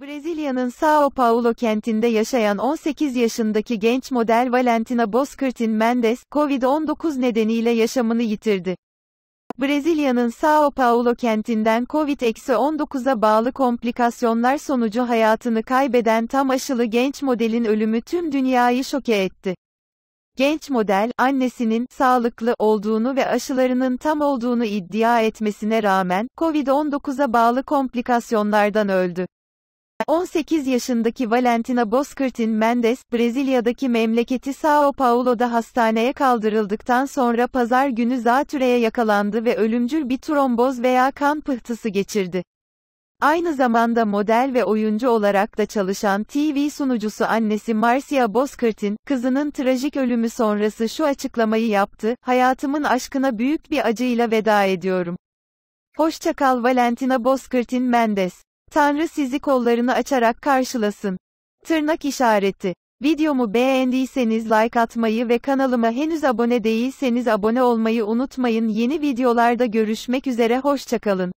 Brezilya'nın São Paulo kentinde yaşayan 18 yaşındaki genç model Valentina Bozkırtin Mendes, Covid-19 nedeniyle yaşamını yitirdi. Brezilya'nın São Paulo kentinden Covid-19'a bağlı komplikasyonlar sonucu hayatını kaybeden tam aşılı genç modelin ölümü tüm dünyayı şoke etti. Genç model, annesinin sağlıklı olduğunu ve aşılarının tam olduğunu iddia etmesine rağmen, Covid-19'a bağlı komplikasyonlardan öldü. 18 yaşındaki Valentina Bozkırtin Mendes, Brezilya'daki memleketi São Paulo'da hastaneye kaldırıldıktan sonra pazar günü zatüreye yakalandı ve ölümcül bir tromboz veya kan pıhtısı geçirdi. Aynı zamanda model ve oyuncu olarak da çalışan TV sunucusu annesi Marcia Bozkırt'in, kızının trajik ölümü sonrası şu açıklamayı yaptı, hayatımın aşkına büyük bir acıyla veda ediyorum. Hoşçakal Valentina Bozkırt'in Mendes. Tanrı sizi kollarını açarak karşılasın. Tırnak işareti. Videomu beğendiyseniz like atmayı ve kanalıma henüz abone değilseniz abone olmayı unutmayın. Yeni videolarda görüşmek üzere hoşçakalın.